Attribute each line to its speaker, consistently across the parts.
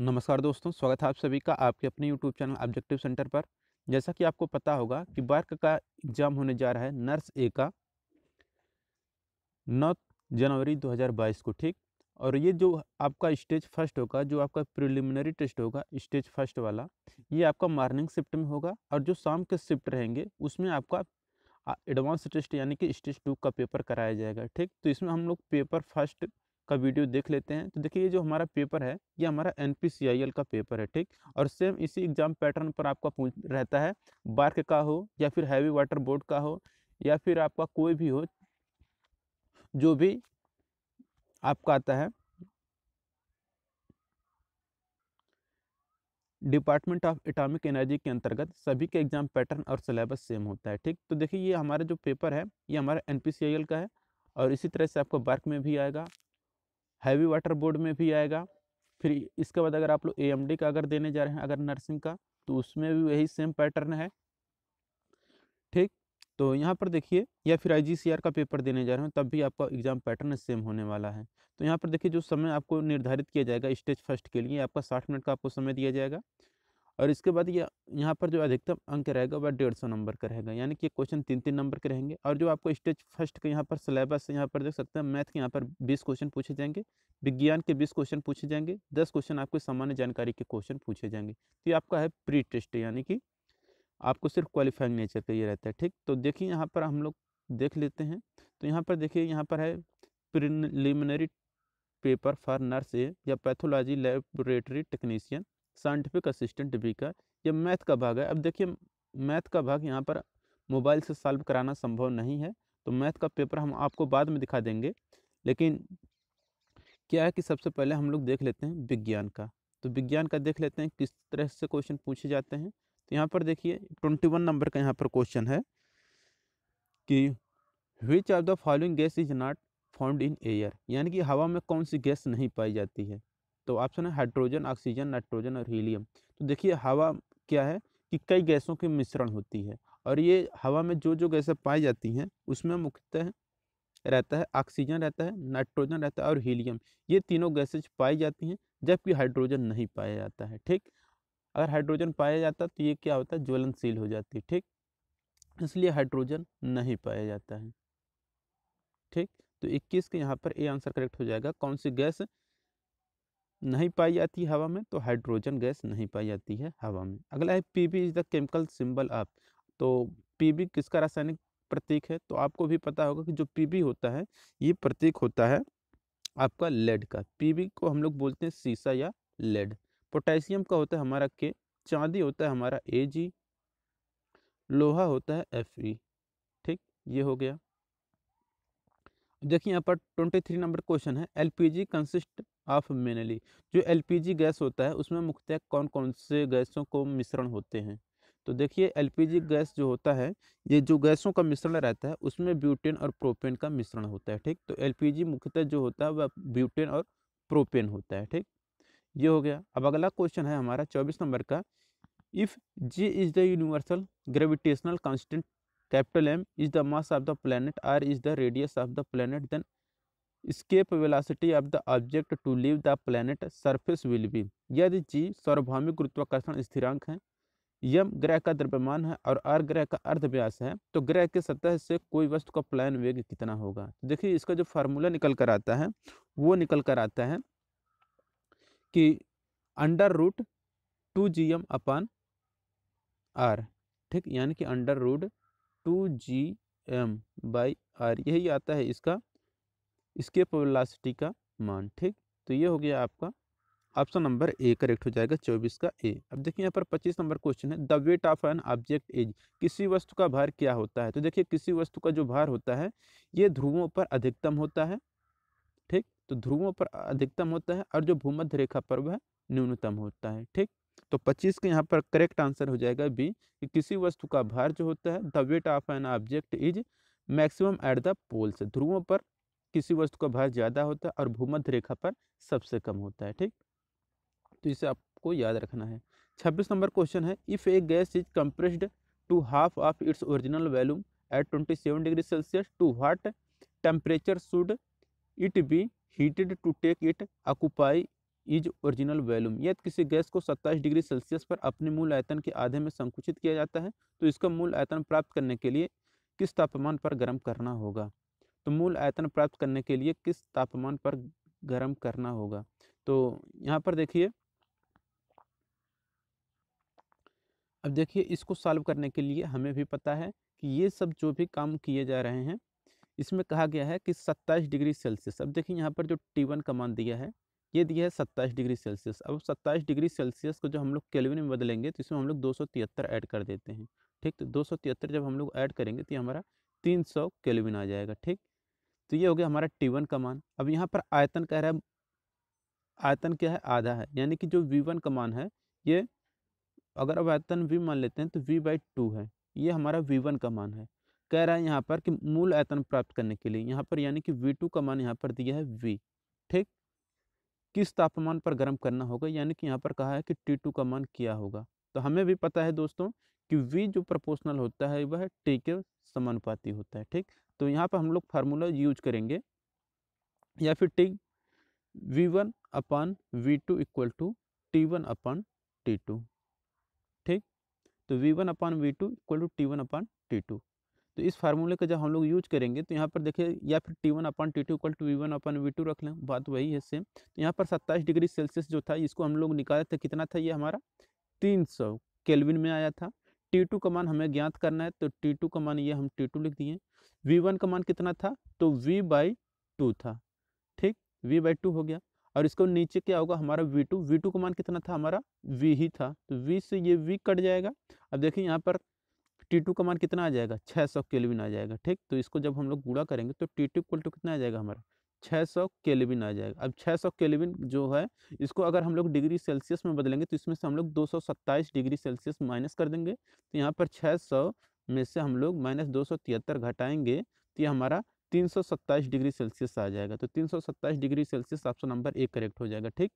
Speaker 1: नमस्कार दोस्तों स्वागत है आप सभी का आपके अपने यूट्यूब चैनल ऑब्जेक्टिव सेंटर पर जैसा कि आपको पता होगा कि बार्क का एग्ज़ाम होने जा रहा है नर्स ए का नौ जनवरी 2022 को ठीक और ये जो आपका स्टेज फर्स्ट होगा जो आपका प्रिलिमिनरी टेस्ट होगा स्टेज फर्स्ट वाला ये आपका मॉर्निंग शिफ्ट में होगा और जो शाम के शिफ्ट रहेंगे उसमें आपका एडवांस टेस्ट यानी कि स्टेज टू का पेपर कराया जाएगा ठीक तो इसमें हम लोग पेपर फर्स्ट का वीडियो देख लेते हैं तो देखिए ये जो हमारा पेपर है ये हमारा एन का पेपर है ठीक और सेम इसी एग्ज़ाम पैटर्न पर आपका पूछ रहता है बार्क का हो या फिर हैवी वाटर बोर्ड का हो या फिर आपका कोई भी हो जो भी आपका आता है डिपार्टमेंट ऑफ एटॉमिक एनर्जी के अंतर्गत सभी के एग्जाम पैटर्न और सिलेबस सेम होता है ठीक तो देखिए ये हमारा जो पेपर है ये हमारा एन का है और इसी तरह से आपको बर्क में भी आएगा हैवी वाटर बोर्ड में भी आएगा फिर इसके बाद अगर आप लोग ए का अगर देने जा रहे हैं अगर नर्सिंग का तो उसमें भी वही सेम पैटर्न है ठीक तो यहाँ पर देखिए या फिर आई का पेपर देने जा रहे हैं तब भी आपका एग्ज़ाम पैटर्न सेम होने वाला है तो यहाँ पर देखिए जो समय आपको निर्धारित किया जाएगा स्टेज फर्स्ट के लिए आपका साठ मिनट का आपको समय दिया जाएगा और इसके बाद ये यहाँ पर जो अधिकतम अंक रहेगा वह डेढ़ सौ नंबर का रहेगा यानी कि क्वेश्चन तीन तीन नंबर के रहेंगे और जो आपको स्टेज फर्स्ट के यहाँ पर सिलेबस यहाँ पर देख सकते हैं मैथ के यहाँ पर बीस क्वेश्चन पूछे जाएंगे विज्ञान के बीस क्वेश्चन पूछे जाएंगे दस क्वेश्चन आपके सामान्य जानकारी के क्वेश्चन पूछे जाएंगे तो ये आपका है प्री टेस्ट यानी कि आपको सिर्फ क्वालिफाइंग नेचर का ये रहता है ठीक तो देखिए यहाँ पर हम लोग देख लेते हैं तो यहाँ पर देखिए यहाँ पर है preliminary paper for nurse A या pathology laboratory technician scientific assistant भी का ये मैथ का भाग है अब देखिए मैथ का भाग यहाँ पर मोबाइल से सॉल्व कराना संभव नहीं है तो मैथ का पेपर हम आपको बाद में दिखा देंगे लेकिन क्या है कि सबसे पहले हम लोग देख लेते हैं विज्ञान का तो विज्ञान का देख लेते हैं किस तरह से क्वेश्चन पूछे जाते हैं तो यहाँ पर देखिए ट्वेंटी वन नंबर का यहाँ पर क्वेश्चन है कि which of the following gas is not found in air यानी कि हवा में कौन सी गैस नहीं पाई जाती है तो ऑप्शन है हाइड्रोजन ऑक्सीजन नाइट्रोजन और हीलियम तो देखिए हवा क्या है कि कई गैसों के मिश्रण होती है और ये हवा में जो जो गैसें पाई जाती हैं उसमें मुख्यतः रहता है ऑक्सीजन रहता है नाइट्रोजन रहता है और हीलियम ये तीनों गैसेज पाई जाती हैं जबकि हाइड्रोजन नहीं पाया जाता है ठीक अगर हाइड्रोजन पाया जाता तो ये क्या होता है ज्वलनशील हो जाती है ठीक इसलिए हाइड्रोजन नहीं पाया जाता है ठीक तो 21 के यहाँ पर ए आंसर करेक्ट हो जाएगा कौन सी गैस नहीं पाई जाती हवा में तो हाइड्रोजन गैस नहीं पाई जाती है हवा में अगला है P B is the chemical symbol of तो पी बी किसका रासायनिक प्रतीक है तो आपको भी पता होगा कि जो पी बी होता है ये प्रतीक होता है आपका लेड का पीबी को हम लोग बोलते हैं सीसा या लेड पोटेशियम का होता है हमारा के चांदी होता है हमारा ए जी लोहा होता है एफ ई ठीक ये हो गया देखिए यहाँ पर ट्वेंटी थ्री नंबर क्वेश्चन है एलपीजी कंसिस्ट ऑफ मेनली जो एलपीजी गैस होता है उसमें मुख्यतः कौन कौन से गैसों को मिश्रण होते हैं तो देखिए एलपीजी गैस जो होता है ये जो गैसों का मिश्रण रहता है उसमें ब्यूटेन और प्रोपेन का मिश्रण होता है ठीक तो एलपीजी मुख्यतः जो होता है वह ब्यूटेन और प्रोपेन होता है ठीक ये हो गया अब अगला क्वेश्चन है हमारा चौबीस नंबर का if G is the universal gravitational constant capital M is the mass of the planet R is the radius of the planet then escape velocity of the object to leave the planet surface will be यदि G सार्वभौमिक गुरुत्वाकर्षण स्थिरांक है यम ग्रह का द्रव्यमान है और आर ग्रह का अर्ध व्यास है तो ग्रह के सतह से कोई वस्तु का प्लान वेग कितना होगा तो देखिए इसका जो फार्मूला निकल कर आता है वो निकल कर आता है कि under root two G M upon R ठीक यानी कि under root two G M by R यही आता है इसका स्केप वेलासिटी का मान ठीक तो ये हो गया आपका ऑप्शन नंबर ए करेक्ट हो जाएगा चौबीस का ए अब देखिए यहाँ पर पच्चीस नंबर क्वेश्चन है the weight of an object is किसी वस्तु का भार क्या होता है तो देखिए किसी वस्तु का जो भार होता है ये ध्रुवों पर अधिकतम होता है ठीक तो ध्रुवों पर अधिकतम होता है और जो भूमध्य रेखा पर वह न्यूनतम होता है ठीक तो 25 के यहाँ पर करेक्ट आंसर हो जाएगा बी कि किसी वस्तु का भार जो होता है the weight of an object is maximum at the poles ध्रुवों पर किसी वस्तु का भार ज़्यादा होता है और भूमध्य रेखा पर सबसे कम होता है ठीक तो इसे आपको याद रखना है छब्बीस नंबर क्वेश्चन है if a gas is compressed to half of its original volume at twenty seven degree Celsius to what temperature should it be heated to take it occupy is original volume यदि किसी gas को सत्ताईस degree Celsius पर अपने मूल आयतन के आधे में संकुचित किया जाता है तो इसका मूल आयतन प्राप्त करने के लिए किस तापमान पर गर्म करना होगा तो मूल आयतन प्राप्त करने के लिए किस तापमान पर गर्म करना होगा तो यहाँ पर देखिए अब देखिए इसको सॉल्व करने के लिए हमें भी पता है कि ये सब जो भी काम किए जा रहे हैं इसमें कहा गया है कि 27 डिग्री सेल्सियस अब देखिए यहाँ पर जो T1 का मान दिया है ये दिया है 27 डिग्री सेल्सियस अब 27 डिग्री सेल्सियस को जो हम लोग केलविन में बदलेंगे तो इसमें हम लोग दो ऐड कर देते हैं ठीक तो दो जब हम लोग ऐड करेंगे तो हमारा तीन सौ आ जाएगा ठीक तो ये हो गया हमारा टी वन का मान अब यहाँ पर आयतन कह रहा है आयतन क्या है आधा है यानी कि जो वी वन का मान है ये अगर अब आयतन वी मान लेते हैं तो वी बाई टू है ये हमारा वी वन का मान है कह रहा है यहाँ पर कि मूल आयतन प्राप्त करने के लिए यहाँ पर यानी कि वी टू का मान यहाँ पर दिया है वी ठीक किस तापमान पर गर्म करना होगा यानी कि यहाँ पर कहा है कि टी टू का मान क्या होगा तो हमें भी पता है दोस्तों कि वी जो प्रपोर्शनल होता है वह टी के समानुपाती होता है ठीक तो यहाँ पर हम लोग फार्मूला यूज करेंगे या फिर ठीक V one upon V two equal to T one upon T two ठीक तो V one upon V two equal to T one upon T two तो इस फार्मूले का जब हम लोग यूज करेंगे तो यहाँ पर देखिए या फिर T one upon T two equal to V one upon V two रख लें बात वही है सेम तो यहाँ पर सत्ताईस डिग्री सेल्सियस जो था इसको हम लोग निकाले थे कितना था ये हमारा तीन सौ केल्विन में आया था टी टू का मान हमें ज्ञात करना है तो टी टू का मान ये हम टी टू लिख दिए वी वन का मान कितना था तो वी बाई टू था ठीक वी बाई टू हो गया और इसको नीचे क्या होगा हमारा वी टू वी टू का मान कितना था हमारा वी ही था तो वी से ये वी कट जाएगा अब देखिए यहाँ पर टी टू का मान कितना आ जाएगा छः सौ केलविन आ जाएगा ठीक तो इसको जब हम लोग गुड़ा करेंगे तो टी टू इक्वल टू कितना आ जाएगा हमारा 600 सौ केल्विन आ जाएगा अब 600 सौ केल्विन जो है इसको अगर हम लोग डिग्री सेल्सियस में बदलेंगे तो इसमें से हम लोग दो डिग्री सेल्सियस माइनस कर देंगे तो यहाँ पर 600 में से हम लोग माइनस दो घटाएंगे तो ये हमारा 327 डिग्री सेल्सियस आ जाएगा तो 327 डिग्री सेल्सियस ऑप्शन नंबर एक करेक्ट हो जाएगा ठीक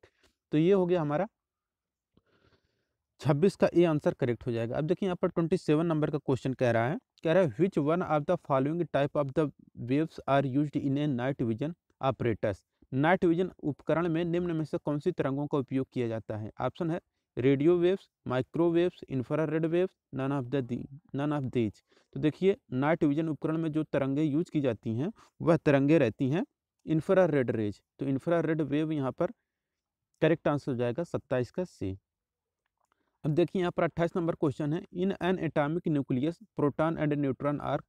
Speaker 1: तो ये हो गया हमारा छब्बीस का ए आंसर करेक्ट हो जाएगा अब देखिए यहाँ पर ट्वेंटी सेवन नंबर का क्वेश्चन कह रहा है कह रहा है which one of the following type of the waves are used in a night vision operators night vision उपकरण में निम्न में से कौन सी तरंगों का उपयोग किया जाता है ऑप्शन है radio waves microwaves red waves none of the none of these तो देखिए नाइट विजन उपकरण में जो तरंगे यूज की जाती हैं वह तरंगे रहती हैं रेड रेज तो रेड वेव यहाँ पर करेक्ट आंसर हो जाएगा सत्ताईस का सी अब देखिए यहाँ पर अट्ठाईस नंबर क्वेश्चन है in an atomic nucleus proton and neutron are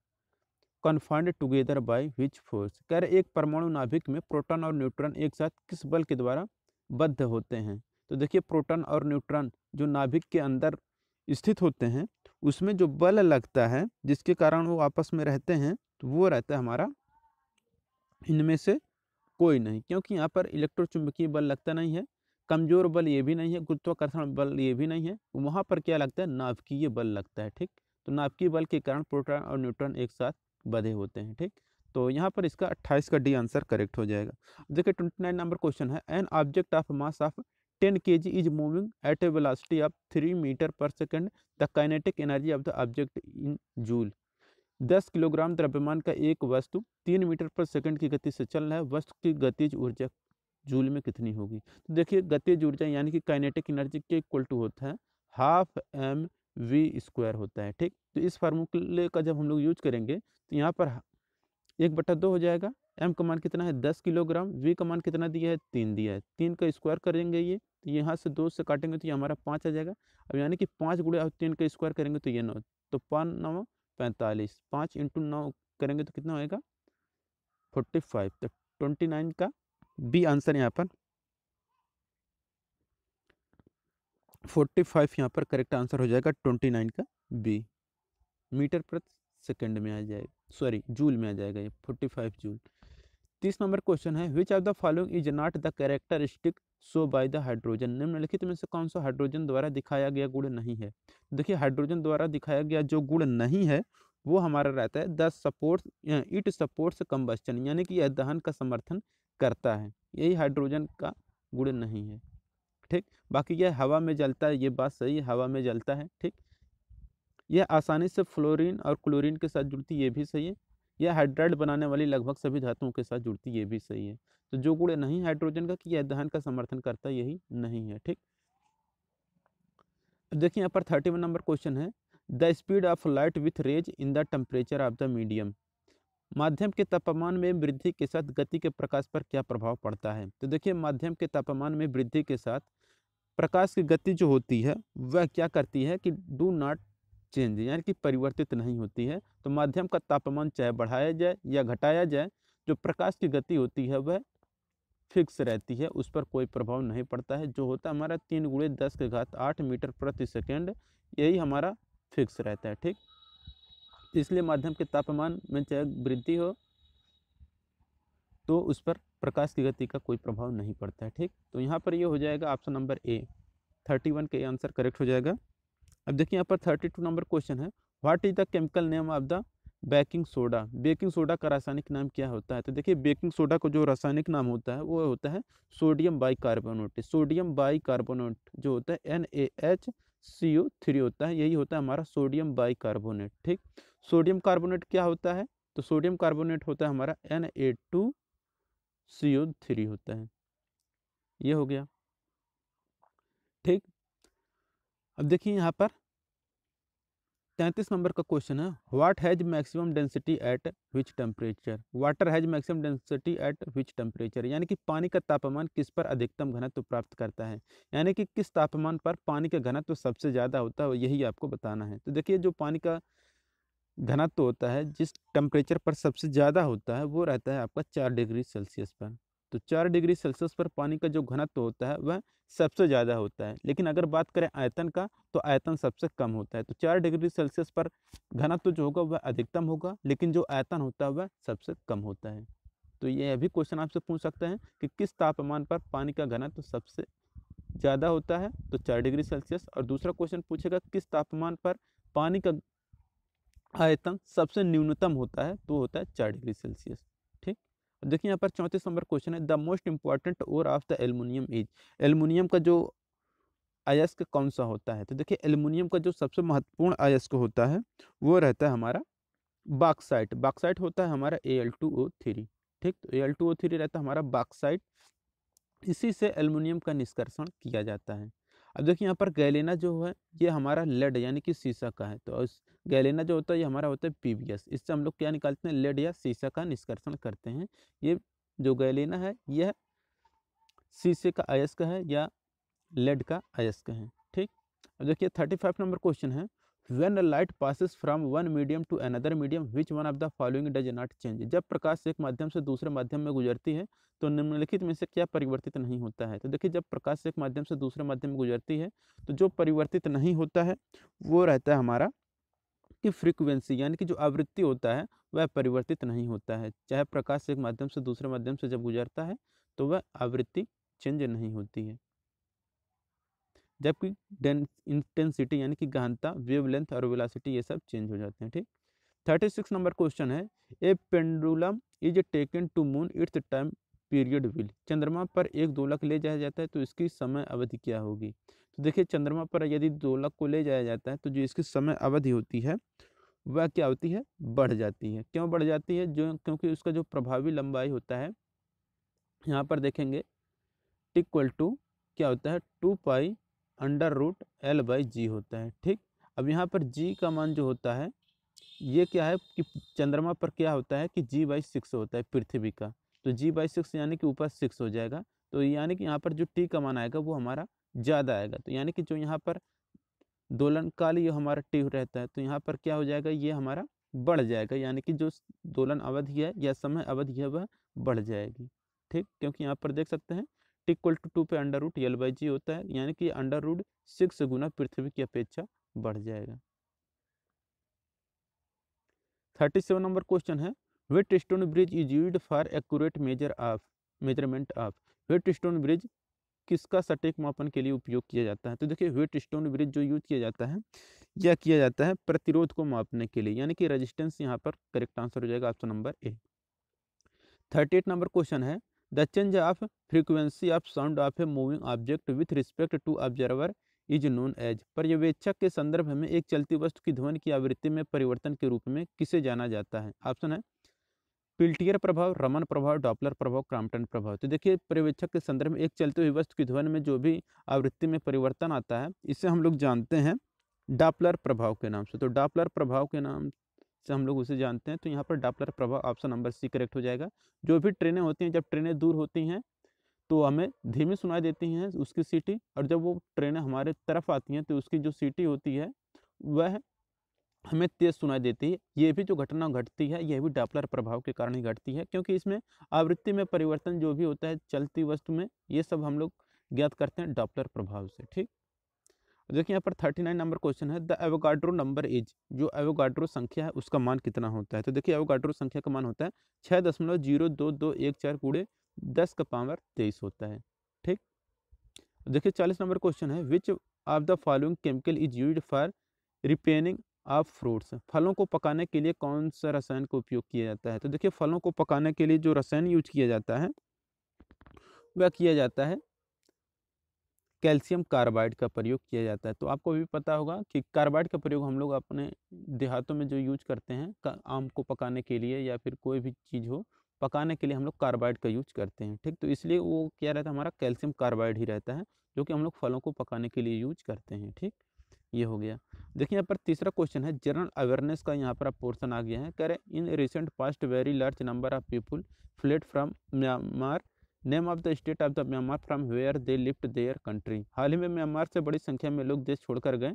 Speaker 1: confined together by which force कह रहे एक परमाणु नाभिक में प्रोटॉन और न्यूट्रॉन एक साथ किस बल के द्वारा बद्ध होते हैं तो देखिए प्रोटॉन और न्यूट्रॉन जो नाभिक के अंदर स्थित होते हैं उसमें जो बल लगता है जिसके कारण वो आपस में रहते हैं तो वो रहता है हमारा इनमें से कोई नहीं क्योंकि यहाँ पर इलेक्ट्रोचुंबकीय बल लगता नहीं है कमज़ोर बल ये भी नहीं है गुरुत्वाकर्षण बल ये भी नहीं है वहाँ पर क्या लगता है नाभिकीय बल लगता है ठीक तो नाभिकीय बल के कारण प्रोटॉन और न्यूट्रॉन एक साथ बधे होते हैं ठीक तो यहाँ पर इसका 28 का डी आंसर करेक्ट हो जाएगा देखिए 29 नंबर क्वेश्चन है an object of mass of 10 kg is moving at a velocity of three metre per second the kinetic energy of the object in joule 10 kilogram द्रव्यमान का एक वस्तु तीन मीटर पर सेकेंड की गति से चल रहा है वस्तु की गतिज ऊर्जा जूल में कितनी होगी तो देखिए गतिज ऊर्जा यानी कि काइनेटिक एनर्जी के इक्वल टू होता है हाफ एम वी स्क्वायर होता है ठीक तो इस फार्मूले का जब हम लोग यूज करेंगे तो यहाँ पर एक बटा दो हो जाएगा एम का मान कितना है दस किलोग्राम वी का मान कितना दिया है तीन दिया है तीन का स्क्वायर करेंगे ये तो यहाँ से दो से काटेंगे तो ये हमारा पाँच आ जाएगा अब यानी कि पाँच गुड़े और तीन का स्क्वायर करेंगे तो ये नौ तो पाँच नौ पैंतालीस पाँच इंटू नौ करेंगे तो कितना होएगा फोर्टी फाइव तो ट्वेंटी नाइन का बी आंसर यहाँ पर फोर्टी फाइव यहाँ पर करेक्ट आंसर हो जाएगा ट्वेंटी नाइन का बी मीटर प्रति सेकंड में आ जाएगा सॉरी जूल में आ जाएगा ये फोर्टी फाइव जूल तीस नंबर क्वेश्चन है which of the following is not the characteristic so by the hydrogen निम्नलिखित में से कौन सा हाइड्रोजन द्वारा दिखाया गया गुण नहीं है देखिए हाइड्रोजन द्वारा दिखाया गया जो गुण नहीं है वो हमारा रहता है the support it supports combustion यानी कि यह दहन का समर्थन करता है यही हाइड्रोजन का गुण नहीं है ठीक बाकी यह हवा में जलता है ये बात सही है हवा में जलता है ठीक यह आसानी से फ्लोरीन और क्लोरीन के साथ जुड़ती ये भी सही है यह हाइड्राइड बनाने वाली लगभग सभी धातुओं के साथ जुड़ती ये भी सही है तो जो गुण नहीं हाइड्रोजन का कि यह दहन का समर्थन करता यही नहीं है ठीक अब देखिए यहाँ पर थर्टी नंबर क्वेश्चन है the speed of light with rise in the temperature of the medium माध्यम के तापमान में वृद्धि के साथ गति के प्रकाश पर क्या प्रभाव पड़ता है तो देखिए माध्यम के तापमान में वृद्धि के साथ प्रकाश की गति जो होती है वह क्या करती है कि डू नॉट चेंज यानी कि परिवर्तित नहीं होती है तो माध्यम का तापमान चाहे बढ़ाया जाए या घटाया जाए जो प्रकाश की गति होती है वह फिक्स रहती है उस पर कोई प्रभाव नहीं पड़ता है जो होता है हमारा तीन गुड़े दस के घात आठ मीटर प्रति सेकेंड यही हमारा फिक्स रहता है ठीक इसलिए माध्यम के तापमान में चाहे वृद्धि हो तो उस पर प्रकाश की गति का कोई प्रभाव नहीं पड़ता है ठीक तो यहाँ पर ये यह हो जाएगा option number A thirty one के आंसर करेक्ट हो जाएगा अब देखिए यहाँ पर थर्टी टू नंबर क्वेश्चन है what is the chemical name of the baking soda baking soda का रासायनिक नाम क्या होता है तो देखिए बेकिंग सोडा का जो रासायनिक नाम होता है वो होता है sodium bicarbonate sodium bicarbonate जो होता है N A H C O three होता है यही होता है हमारा सोडियम बाई कार्बोनेट ठीक सोडियम कार्बोनेट क्या होता है तो सोडियम कार्बोनेट होता है हमारा N A two C O three होता है ये हो गया ठीक अब देखिए यहाँ पर तैंतीस नंबर का क्वेश्चन है what has maximum density at which temperature water has maximum density at which temperature यानी कि पानी का तापमान किस पर अधिकतम घनत्व प्राप्त करता है यानी कि किस तापमान पर पानी का घनत्व सबसे ज़्यादा होता है यही आपको बताना है तो देखिए जो पानी का घनत्व होता है जिस टेम्परेचर पर सबसे ज़्यादा होता है वो रहता है आपका चार डिग्री सेल्सियस पर तो चार डिग्री सेल्सियस पर पानी का जो घनत्व होता है वह सबसे ज़्यादा होता है लेकिन अगर बात करें आयतन का तो आयतन सबसे कम होता है तो चार डिग्री सेल्सियस पर घनत्व जो होगा वह अधिकतम होगा लेकिन जो आयतन होता है वह सबसे कम होता है तो ये अभी क्वेश्चन आपसे पूछ सकते हैं कि किस तापमान पर पानी का घनत्व सबसे ज़्यादा होता है तो चार डिग्री सेल्सियस और दूसरा क्वेश्चन पूछेगा किस तापमान पर पानी का आयतन सबसे न्यूनतम होता है तो होता है चार डिग्री सेल्सियस ठीक देखिए यहाँ पर चौंतीस नंबर क्वेश्चन है the most important ore of the aluminium is aluminium का जो अयस्क कौन सा होता है तो देखिए एलमुनियम का जो सबसे महत्वपूर्ण अयस्क होता है वो रहता है हमारा बाक्साइट बाक्साइट होता है हमारा A L two O three ठीक तो A L two O three रहता है हमारा बाक्साइट इसी से एलमिनियम का निष्कर्षण किया जाता है अब देखिए यहाँ पर गैलेना जो है ये हमारा लेड यानी कि शीशा का है तो उस गैलेना जो होता है ये हमारा होता है पीवीएस इससे हम लोग क्या निकालते हैं लेड या शीशा का निष्कर्षण करते हैं ये जो गैलेना है यह शीशे का अयस्क है या लेड का अयस्क है ठीक अब देखिए थर्टी फाइव नंबर क्वेश्चन है when light passes from one medium to another medium which one of the following does not change जब प्रकाश एक माध्यम से दूसरे माध्यम में गुजरती है तो निम्नलिखित में से क्या परिवर्तित नहीं होता है तो देखिए जब प्रकाश एक माध्यम से दूसरे माध्यम में गुजरती है तो जो परिवर्तित नहीं होता है वो रहता है हमारा कि फ्रीक्वेंसी यानी कि जो आवृत्ति होता है वह परिवर्तित नहीं होता है चाहे प्रकाश एक माध्यम से दूसरे माध्यम से जब गुजरता है तो वह आवृत्ति चेंज नहीं होती है जबकि इंटेंसिटी यानी कि गहनता वेवलेंथ और वेलासिटी ये सब चेंज हो जाते हैं ठीक थर्टी सिक्स नंबर क्वेश्चन है a pendulum is taken to moon its time period will चंद्रमा पर एक दोलक ले जाया जाता है तो इसकी समय अवधि क्या होगी तो देखिए चंद्रमा पर यदि दोलक को ले जाया जाता है तो जो इसकी समय अवधि होती है वह क्या होती है बढ़ जाती है क्यों बढ़ जाती है जो क्योंकि उसका जो प्रभावी लंबाई होता है यहाँ पर देखेंगे इक्वल टू क्या होता है two pi under root L by G होता है ठीक अब यहाँ पर जी का मान जो होता है ये क्या है कि चंद्रमा पर क्या होता है कि जी बाई सिक्स होता है पृथ्वी का तो जी बाई सिक्स यानी कि ऊपर सिक्स हो जाएगा तो यानी कि यहाँ पर जो टी का मान आएगा वो हमारा ज़्यादा आएगा तो यानी कि जो यहाँ पर काल ये हमारा टी रहता है तो यहाँ पर क्या हो जाएगा ये हमारा बढ़ जाएगा यानी कि जो दोलन अवधि है या समय अवधि है वह बढ़ जाएगी ठीक क्योंकि यहाँ पर देख सकते हैं equal to two pi under root L by G होता है यानी कि अंडर रूट सिक्स गुना पृथ्वी की अपेक्षा बढ़ जाएगा थर्टी सेवन नंबर क्वेश्चन है wheatstone bridge is use for accurate measure of measurement of wheatstone bridge किसका सटीक मापन के लिए उपयोग किया जाता है तो देखिए वेट स्टोन ब्रिज जो यूज किया जाता है यह किया जाता है प्रतिरोध को मापने के लिए यानी कि रेजिस्टेंस यहाँ पर करेक्ट आंसर हो जाएगा option number A thirty eight number question है the change of frequency of sound of a moving object with respect to observer is known as पर्यवेक्षक के संदर्भ में एक चलती वस्तु की ध्वनि की आवृत्ति में परिवर्तन के रूप में किसे जाना जाता है ऑप्शन है पिल्टियर प्रभाव रमन प्रभाव डॉपलर प्रभाव क्रामटन प्रभाव तो देखिए पर्यवेक्षक के संदर्भ में एक चलती हुई वस्तु की ध्वनि में जो भी आवृत्ति में परिवर्तन आता है इसे हम लोग जानते हैं डापलर प्रभाव के नाम से तो डॉपलर प्रभाव के नाम से हम लोग उसे जानते हैं तो यहाँ पर डापलर प्रभाव ऑप्शन नंबर सी करेक्ट हो जाएगा जो भी ट्रेनें होती हैं जब ट्रेनें दूर होती हैं तो हमें धीमी सुनाई देती हैं उसकी सीटी और जब वो ट्रेनें हमारे तरफ आती हैं तो उसकी जो सीटी होती है वह हमें तेज़ सुनाई देती है ये भी जो घटना घटती है यह भी डापलर प्रभाव के कारण ही घटती है क्योंकि इसमें आवृत्ति में परिवर्तन जो भी होता है चलती वस्तु में ये सब हम लोग ज्ञात करते हैं डापलर प्रभाव से ठीक देखिए यहाँ पर थर्टी नाइन नंबर क्वेश्चन है द एवोगाड्रो नंबर इज जो एवोगाड्रो संख्या है उसका मान कितना होता है तो देखिए एवोगाड्रो संख्या का मान होता है छः दशमलव जीरो दो दो एक चार कूड़े दस का पावर तेईस होता है ठीक देखिए चालीस नंबर क्वेश्चन है which of the following chemical is use for ripening of fruits फलों को पकाने के लिए कौन सा रसायन का उपयोग किया जाता है तो देखिए फलों को पकाने के लिए जो रसायन यूज किया जाता है वह किया जाता है कैल्शियम कार्बाइड का प्रयोग किया जाता है तो आपको भी पता होगा कि कार्बाइड का प्रयोग हम लोग अपने देहातों में जो यूज करते हैं आम को पकाने के लिए या फिर कोई भी चीज़ हो पकाने के लिए हम लोग कार्बाइड का यूज करते हैं ठीक तो इसलिए वो क्या रहता है हमारा कैल्शियम कार्बाइड ही रहता है जो कि हम लोग फलों को पकाने के लिए यूज करते हैं ठीक ये हो गया देखिए यहाँ पर तीसरा क्वेश्चन है जनरल अवेयरनेस का यहाँ पर आप पोर्सन आ गया है कह रहे in recent past very large number of people fled from Myanmar name of the state of the Myanmar from where they left their country हाल ही में म्यांमार से बड़ी संख्या में लोग देश छोड़कर गए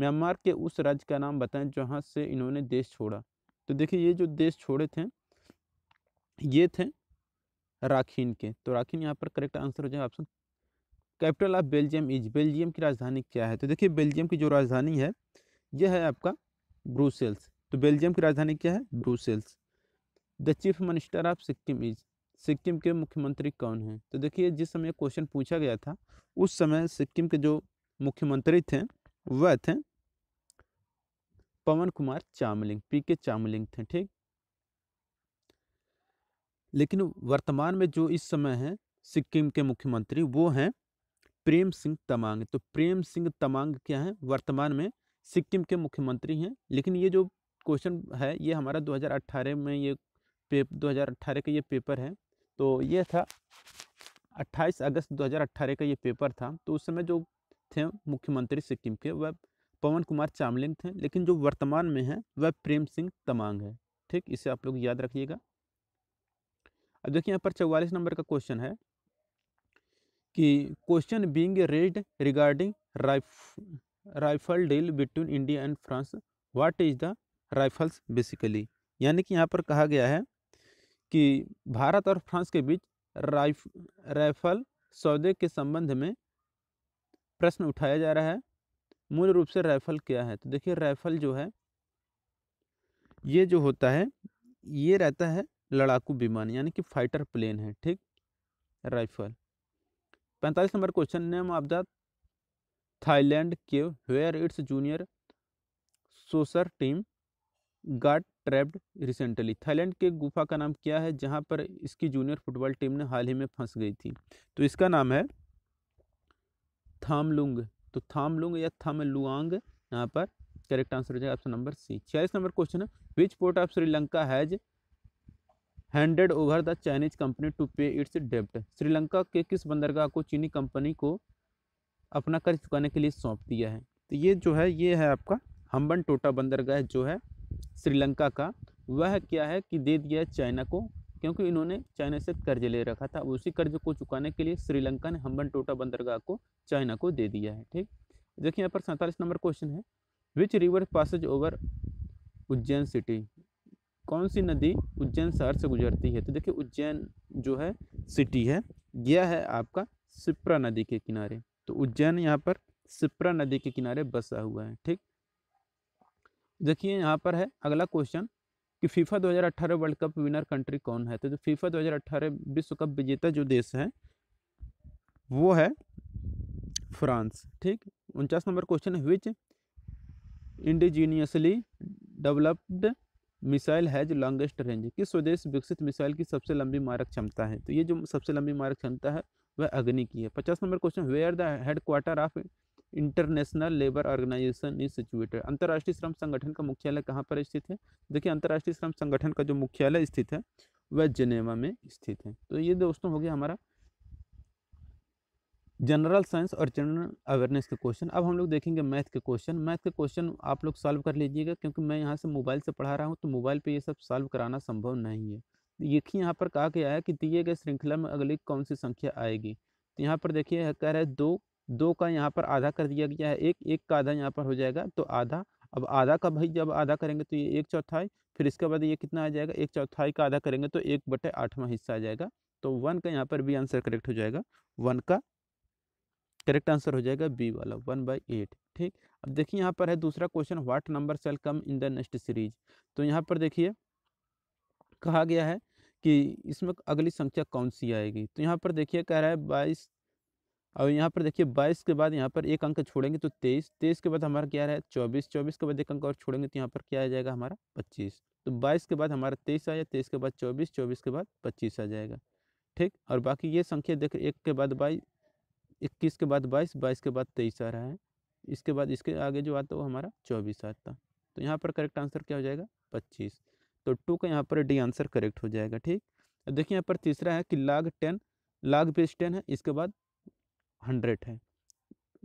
Speaker 1: म्यांमार के उस राज्य का नाम बताएं जहाँ से इन्होंने देश छोड़ा तो देखिए ये जो देश छोड़े थे ये थे राखीन के तो राखीन यहाँ पर करेक्ट आंसर हो जाएगा option capital of Belgium is Belgium की राजधानी क्या है तो देखिए बेल्जियम की जो राजधानी है यह है आपका ब्रूसेल्स तो बेल्जियम की राजधानी क्या है Brussels the chief minister of Sikkim is Sikkim के मुख्यमंत्री कौन हैं तो देखिए जिस समय क्वेश्चन पूछा गया था उस समय सिक्किम के जो मुख्यमंत्री थे वह थे पवन कुमार चामलिंग पी के चामलिंग थे ठीक लेकिन वर्तमान में जो इस समय हैं सिक्किम के मुख्यमंत्री वो हैं प्रेम सिंह तमांग तो प्रेम सिंह तमांग क्या है वर्तमान में सिक्किम के मुख्यमंत्री हैं लेकिन ये जो क्वेश्चन है ये हमारा 2018 में ये पेप 2018 का ये पेपर है तो ये था 28 अगस्त 2018 का ये पेपर था तो उस समय जो थे मुख्यमंत्री सिक्किम के वह पवन कुमार चामलिंग थे लेकिन जो वर्तमान में हैं वह प्रेम सिंह तमांग है ठीक इसे आप लोग याद रखिएगा अब देखिए यहाँ पर चौवालीस नंबर का क्वेश्चन है कि क्वेश्चन बींग रेड रिगार्डिंग राइफ rifle deal between India and France what is the rifles basically यानी कि यहाँ पर कहा गया है कि भारत और फ्रांस के बीच राइफ राइफल सौदे के संबंध में प्रश्न उठाया जा रहा है मूल रूप से राइफल क्या है तो देखिए राइफल जो है ये जो होता है ये रहता है लड़ाकू विमान यानी कि फाइटर प्लेन है ठीक राइफल पैंतालीस number question name of the Thailand के where its junior soccer team got trapped recently Thailand के गुफा का नाम क्या है जहाँ पर इसकी जूनियर फुटबॉल टीम ने हाल ही में फंस गई थी तो इसका नाम है थामलुंग तो थामलुंग या थामलुआंग यहाँ पर करेक्ट आंसर हो जाएगा ऑप्शन नंबर सी छियालीस नंबर क्वेश्चन है which port of Sri Lanka has handed over the Chinese company to pay its डेप्ट श्रीलंका के किस बंदरगाह को चीनी कंपनी को अपना कर्ज चुकाने के लिए सौंप दिया है तो ये जो है ये है आपका हम्बन टोटा बंदरगाह जो है श्रीलंका का वह क्या है कि दे दिया है चाइना को क्योंकि इन्होंने चाइना से कर्ज ले रखा था उसी कर्ज को चुकाने के लिए श्रीलंका ने हम्बन टोटा बंदरगाह को चाइना को दे दिया है ठीक देखिए यहाँ पर सैंतालीस नंबर क्वेश्चन है which river passes over Ujjain city कौन सी नदी उज्जैन शहर से गुजरती है तो देखिए उज्जैन जो है सिटी है यह है आपका सिप्रा नदी के किनारे तो उज्जैन यहाँ पर सिप्रा नदी के किनारे बसा हुआ है ठीक देखिए यहाँ पर है अगला क्वेश्चन कि FIFA 2018 world cup winner country कौन है तो जो फीफा 2018 विश्व कप विजेता जो देश है वो है फ्रांस ठीक उनचास नंबर क्वेश्चन है which indigenously developed missile has longest range किस स्वदेश विकसित मिसाइल की सबसे लंबी मारक क्षमता है तो ये जो सबसे लंबी मारक क्षमता है वह अग्नि की है पचास number question where the headquarter of International Labour Organisation is situated अंतर्राष्ट्रीय श्रम संगठन का मुख्यालय कहाँ पर स्थित है देखिए अंतर्राष्ट्रीय श्रम संगठन का जो मुख्यालय स्थित है वह जेनेवा में स्थित है तो ये दोस्तों हो गया हमारा जनरल साइंस और जनरल अवेयरनेस के क्वेश्चन अब हम लोग देखेंगे मैथ के क्वेश्चन मैथ के क्वेश्चन आप लोग सॉल्व कर लीजिएगा क्योंकि मैं यहाँ से मोबाइल से पढ़ा रहा हूँ तो मोबाइल पे ये सब सॉल्व कराना संभव नहीं है देखिए यहाँ पर कहा गया है कि दिए गए श्रृंखला में अगली कौन सी संख्या आएगी तो यहाँ पर देखिए कह रहा है दो दो का यहाँ पर आधा कर दिया गया है एक एक का आधा यहाँ पर हो जाएगा तो आधा अब आधा का भाई जब आधा करेंगे तो ये एक चौथाई फिर इसके बाद ये कितना आ जाएगा एक चौथाई का आधा करेंगे तो एक बटे आठवां हिस्सा आ जाएगा तो वन का यहाँ पर भी आंसर करेक्ट हो जाएगा वन का करेक्ट आंसर हो जाएगा बी वाला वन बाई एट ठीक अब देखिए यहाँ पर है दूसरा question what number shall come in the next series तो यहाँ पर देखिए कहा गया है कि इसमें अगली संख्या कौन सी आएगी तो यहाँ पर देखिए कह रहा है बाईस और यहाँ पर देखिए बाईस के बाद यहाँ पर एक अंक छोड़ेंगे तो तेईस तेईस के बाद हमारा क्या रहा है चौबीस चौबीस के बाद एक अंक और छोड़ेंगे तो यहाँ पर क्या आ जाएगा हमारा पच्चीस तो बाईस के बाद हमारा तेईस आया तेईस के बाद चौबीस चौबीस के बाद पच्चीस आ जाएगा ठीक और बाकी ये संख्या देख एक के बाद बाईस इक्कीस के बाद बाईस बाईस के बाद तेईस आ रहा है इसके बाद इसके आगे जो आता वो हमारा चौबीस आता तो यहाँ पर करेक्ट आंसर क्या हो जाएगा पच्चीस तो टू का यहाँ पर डी आंसर करेक्ट हो जाएगा ठीक देखिए यहाँ पर तीसरा है कि लाग टेन लाग बेस टेन है इसके बाद हंड्रेड है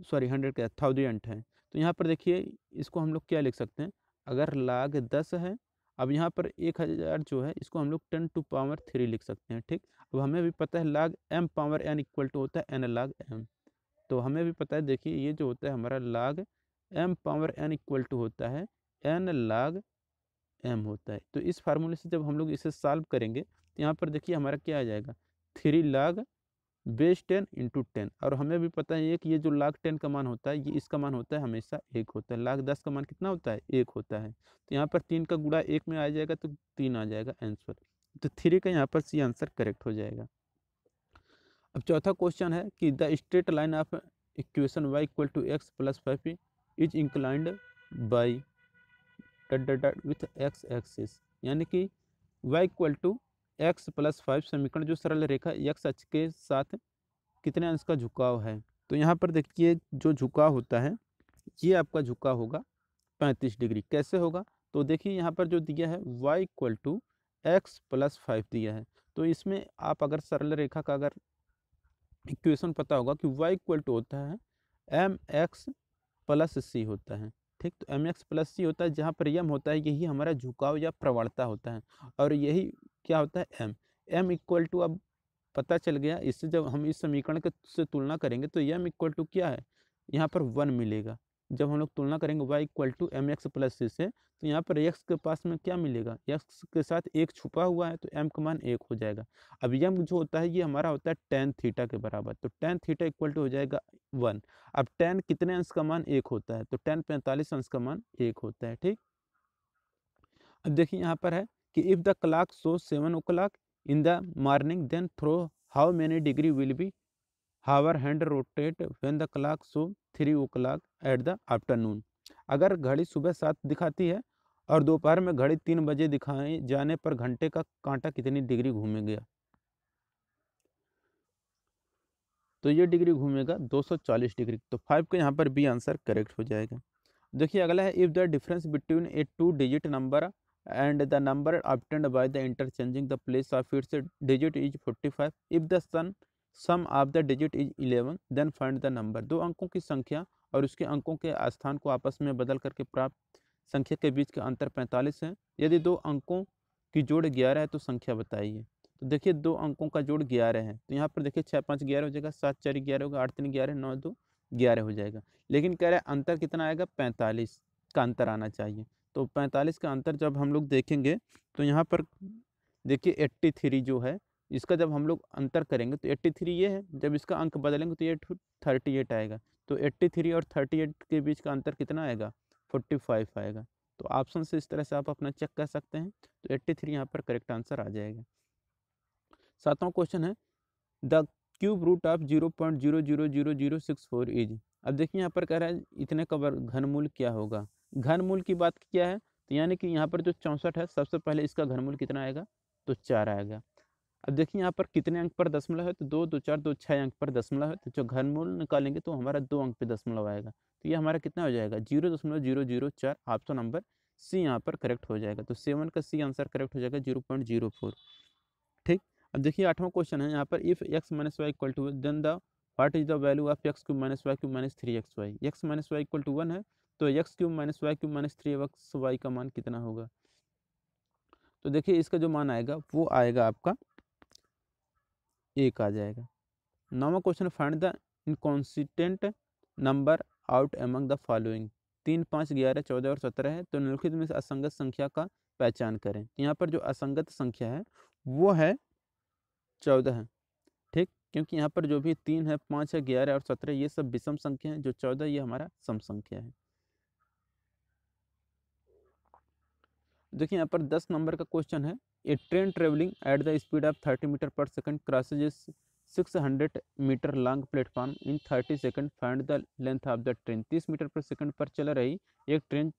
Speaker 1: सॉरी हंड्रेड क्या थाउजेंड है तो यहाँ पर देखिए इसको हम लोग क्या लिख सकते हैं अगर लाग दस है अब यहाँ पर एक हज़ार जो है इसको हम लोग टेन टू पावर थ्री लिख सकते हैं ठीक अब हमें भी पता है log M power N equal to होता है एन लाग एम तो हमें भी पता है देखिए ये जो होता है हमारा log M power N equal to होता है एन लाग एम होता है तो इस फार्मूले से जब हम लोग इसे सॉल्व करेंगे तो यहाँ पर देखिए हमारा क्या आ जाएगा थ्री लाग बेस टेन इंटू टेन और हमें भी पता है कि ये जो लाख टेन का मान होता है ये इसका मान होता है हमेशा एक होता है लाख दस का मान कितना होता है एक होता है तो यहाँ पर तीन का गुड़ा एक में आ जाएगा तो तीन आ जाएगा आंसर तो थ्री का यहाँ पर सी आंसर करेक्ट हो जाएगा अब चौथा क्वेश्चन है कि the straight line of equation Y equal to X plus five is inclined by dot dot with X axis यानी कि Y equal to X plus five समीकरण जो सरल रेखा एक्स एच के साथ कितने अंश का झुकाव है तो यहाँ पर देखिए जो झुकाव होता है ये आपका झुकाव होगा पैंतीस डिग्री कैसे होगा तो देखिए यहाँ पर जो दिया है y equal to X plus five दिया है तो इसमें आप अगर सरल रेखा का अगर इक्वेशन पता होगा कि y इक्वल टू होता है एम एक्स प्लस सी होता है ठीक तो एम एक्स प्लस सी होता है जहाँ पर यम होता है यही हमारा झुकाव या प्रवणता होता है और यही क्या होता है एम एम इक्वल टू अब पता चल गया इससे जब हम इस समीकरण के से तुलना करेंगे तो एम इक्वल टू क्या है यहाँ पर वन मिलेगा जब हम लोग तुलना करेंगे Y equal to M X plus C से तो यहाँ पर एक्स के पास में क्या मिलेगा एक्स के साथ एक छुपा हुआ है तो एम का मान एक हो जाएगा अब एम जो होता है ये हमारा होता है टेन थीटा के बराबर तो टेन थीटा इक्वल टू हो जाएगा वन अब टेन कितने अंश का मान एक होता है तो टेन पैंतालीस अंश का मान एक होता है ठीक अब देखिए यहाँ पर है कि if the clock show seven o'clock in the morning then through how many degree will be hour hand rotate when the clock show three o'clock at the afternoon अगर घड़ी सुबह सात दिखाती है और दोपहर में घड़ी तीन बजे दिखाए जाने पर घंटे का कांटा कितनी डिग्री घूमेगा तो ये डिग्री घूमेगा 240 डिग्री तो फाइव का यहाँ पर बी आंसर करेक्ट हो जाएगा देखिए अगला है if the difference between a two digit number and the number obtained by the interchanging the place of its digit is 45 if the sun sum of the digit is eleven then find the number दो अंकों की संख्या और उसके अंकों के स्थान को आपस में बदल करके प्राप्त संख्या के बीच का अंतर पैंतालीस है यदि दो अंकों की जोड़ ग्यारह है तो संख्या बताइए तो देखिए दो अंकों का जोड़ ग्यारह है तो यहाँ पर देखिए छः पाँच ग्यारह हो जाएगा सात चार ग्यारह होगा आठ तीन ग्यारह नौ दो ग्यारह हो जाएगा लेकिन कह रहे हैं अंतर कितना आएगा पैंतालीस का अंतर आना चाहिए तो 45 का अंतर जब हम लोग देखेंगे तो यहाँ पर देखिए 83 जो है इसका जब हम लोग अंतर करेंगे तो 83 ये है जब इसका अंक बदलेंगे तो ये 38 आएगा तो 83 और 38 के बीच का अंतर कितना आएगा 45 आएगा तो ऑप्शन से इस तरह से आप अपना चेक कर सकते हैं तो 83 थ्री यहाँ पर करेक्ट आंसर आ जाएगा सातवां क्वेश्चन है the cube root of zero point zero zero zero zero six four is अब देखिए यहाँ पर कह रहा है इतने का घनमूल क्या होगा घनमूल की बात किया है तो यानी कि यहाँ पर जो चौंसठ है सबसे पहले इसका घनमूल कितना आएगा तो चार आएगा अब देखिए यहाँ पर कितने अंक पर दशमलव है तो दो दो चार दो छः अंक पर दशमलव है तो जो घनमूल निकालेंगे तो हमारा दो अंक पर दशमलव आएगा तो ये हमारा कितना हो जाएगा जीरो दशमलव जीरो जीरो चार ऑप्शन तो नंबर सी यहाँ पर करेक्ट हो जाएगा तो सेवन का सी आंसर करेक्ट हो जाएगा जीरो पॉइंट जीरो फोर ठीक अब देखिए आठवां क्वेश्चन है यहाँ पर if X minus Y equal to then the what is the value of X cube minus Y cube minus three X Y X minus Y equal to one है तो X cube minus Y cube minus three X Y का मान कितना होगा तो देखिए इसका जो मान आएगा वो आएगा आपका एक आ जाएगा नौवा question find the inconsistent number out among the following तीन पाँच ग्यारह चौदह और सत्रह है तो निम्नलिखित में से असंगत संख्या का पहचान करें तो यहाँ पर जो असंगत संख्या है वो है चौदह है ठीक क्योंकि यहाँ पर जो भी तीन है पाँच है ग्यारह और सत्रह ये सब विषम संख्या है जो चौदह ये हमारा सम संख्या है देखिए यहाँ पर दस नंबर का क्वेश्चन है a train travelling at the speed of thirty metre per second crosses six hundred metre long platform in thirty second find the length of the train तीस मीटर पर सेकेंड पर चल रही एक train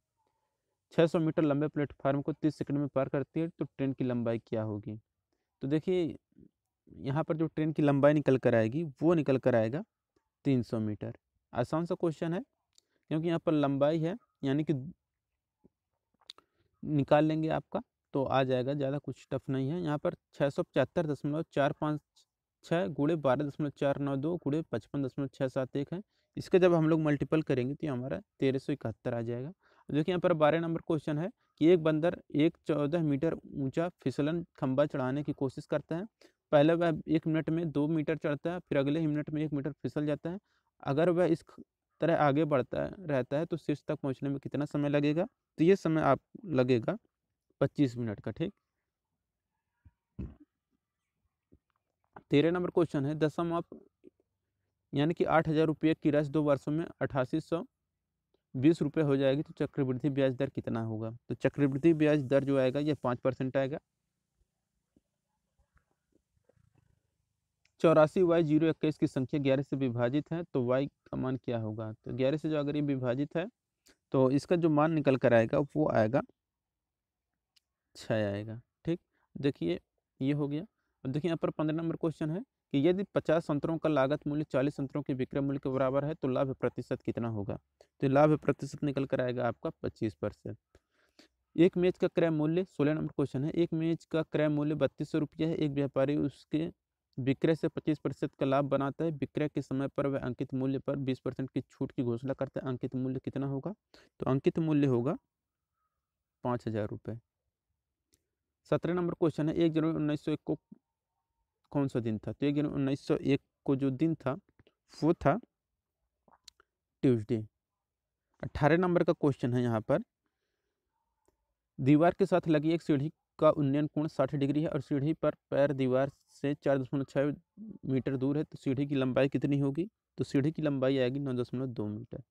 Speaker 1: छः सौ metre लंबे platform को तीस सेकंड में पार करती है तो ट्रेन की लंबाई क्या होगी तो देखिए यहाँ पर जो ट्रेन की लंबाई निकल कर आएगी वो निकल कर आएगा तीन सौ मीटर आसान सा क्वेश्चन है क्योंकि यहाँ पर लंबाई है यानी कि निकाल लेंगे आपका तो आ जाएगा ज़्यादा कुछ टफ नहीं है यहाँ पर छः सौ पचहत्तर दशमलव चार पाँच छः गुड़े बारह दशमलव चार नौ दो गुड़े पचपन दशमलव छः सात एक है इसका जब हम लोग मल्टीपल करेंगे तो हमारा तेरह सौ इकहत्तर आ जाएगा देखिए यहाँ पर बारह नंबर क्वेश्चन है कि एक बंदर एक चौदह मीटर ऊंचा फिसलन खंबा चढ़ाने की कोशिश करता है पहले वह एक मिनट में दो मीटर चढ़ता है फिर अगले ही मिनट में एक मीटर फिसल जाता है अगर वह इस तरह आगे बढ़ता है रहता है तो शीर्ष तक पहुंचने में कितना समय लगेगा तो ये समय आप लगेगा पच्चीस मिनट का ठीक तेरह नंबर क्वेश्चन है दसम आप यानी कि आठ हज़ार रुपये की राशि दो वर्षों में अठासी सौ बीस रुपये हो जाएगी तो चक्रवृद्धि ब्याज दर कितना होगा तो चक्रवृद्धि ब्याज दर जो आएगा ये पाँच परसेंट आएगा चौरासी वाई जीरो इक्कीस की संख्या ग्यारह से विभाजित है तो वाई का मान क्या होगा तो ग्यारह से जो अगर ये विभाजित है तो इसका जो मान निकल कर आएगा वो आएगा छः आएगा ठीक देखिए ये हो गया अब देखिए यहाँ पर पंद्रह नंबर क्वेश्चन है कि यदि पचास संतरों का लागत मूल्य चालीस संतरों के विक्रय मूल्य के बराबर है तो लाभ प्रतिशत कितना होगा तो लाभ प्रतिशत निकल कर आएगा आपका पच्चीस परसेंट एक मेज का क्रय मूल्य सोलह नंबर क्वेश्चन है एक मेज का क्रय मूल्य बत्तीस सौ रुपये है एक व्यापारी उसके विक्रय से 25 प्रतिशत का लाभ बनाता है विक्रय के समय पर वह अंकित मूल्य पर 20 परसेंट की छूट की घोषणा करता है अंकित मूल्य कितना होगा तो अंकित मूल्य होगा पाँच हज़ार रुपये सत्रह नंबर क्वेश्चन है एक जनवरी उन्नीस सौ एक को कौन सा दिन था तो एक जनवरी उन्नीस सौ एक को जो दिन था वो था ट्यूजडे अठारह नंबर का क्वेश्चन है यहाँ पर दीवार के साथ लगी एक सीढ़ी का उन्नयन कोण साठ डिग्री है और सीढ़ी पर पैर दीवार से चार दशमलव छः मीटर दूर है तो सीढ़ी की लंबाई कितनी होगी तो सीढ़ी की लंबाई आएगी नौ दशमलव दो मीटर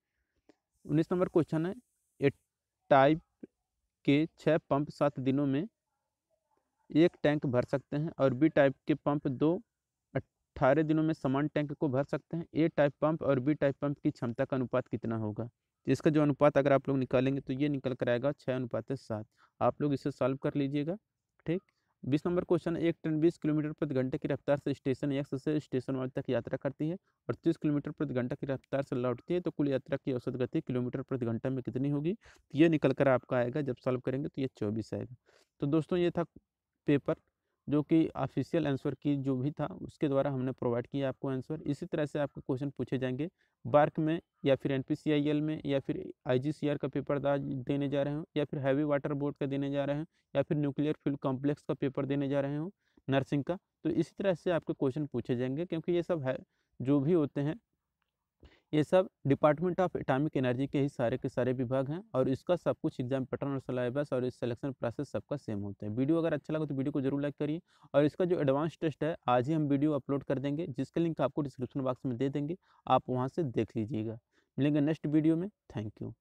Speaker 1: उन्नीस नंबर क्वेश्चन है ए टाइप के छः पंप सात दिनों में एक टैंक भर सकते हैं और बी टाइप के पंप दो अट्ठारह दिनों में समान टैंक को भर सकते हैं ए टाइप पंप और बी टाइप पंप की क्षमता का अनुपात कितना होगा तो इसका जो अनुपात अगर आप लोग निकालेंगे तो ये निकल कर आएगा छः अनुपात सात आप लोग इसे सॉल्व कर लीजिएगा ठीक बीस नंबर क्वेश्चन एक ट्रेन बीस किलोमीटर प्रति घंटे की रफ्तार से स्टेशन एक्स से स्टेशन वाई तक यात्रा करती है और तीस किलोमीटर प्रति घंटा की रफ्तार से लौटती है तो कुल यात्रा की औसत गति किलोमीटर प्रति घंटा में कितनी होगी तो ये निकल कर आपका आएगा जब सॉल्व करेंगे तो ये चौबीस आएगा तो दोस्तों ये था पेपर जो कि ऑफिशियल आंसर की जो भी था उसके द्वारा हमने प्रोवाइड किया आपको आंसर इसी तरह से आपको क्वेश्चन पूछे जाएंगे बार्क में या फिर एन में या फिर आई का पेपर देने जा रहे हो या फिर हैवी वाटर बोर्ड का देने जा रहे हो या फिर न्यूक्लियर फ्यूल कॉम्प्लेक्स का पेपर देने जा रहे हो नर्सिंग का तो इसी तरह से आपके क्वेश्चन पूछे जाएंगे क्योंकि ये सब है जो भी होते हैं ये सब डिपार्टमेंट ऑफ एटॉमिक एनर्जी के ही सारे के सारे विभाग हैं और इसका सब कुछ एग्जाम पैटर्न और सिलेबस और इस सिलेक्शन प्रोसेस सबका सेम होता है वीडियो अगर अच्छा लगा तो वीडियो को जरूर लाइक करिए और इसका जो एडवांस टेस्ट है आज ही हम वीडियो अपलोड कर देंगे जिसका लिंक आपको डिस्क्रिप्शन बॉक्स में दे देंगे आप वहाँ से देख लीजिएगा मिलेंगे नेक्स्ट वीडियो में थैंक यू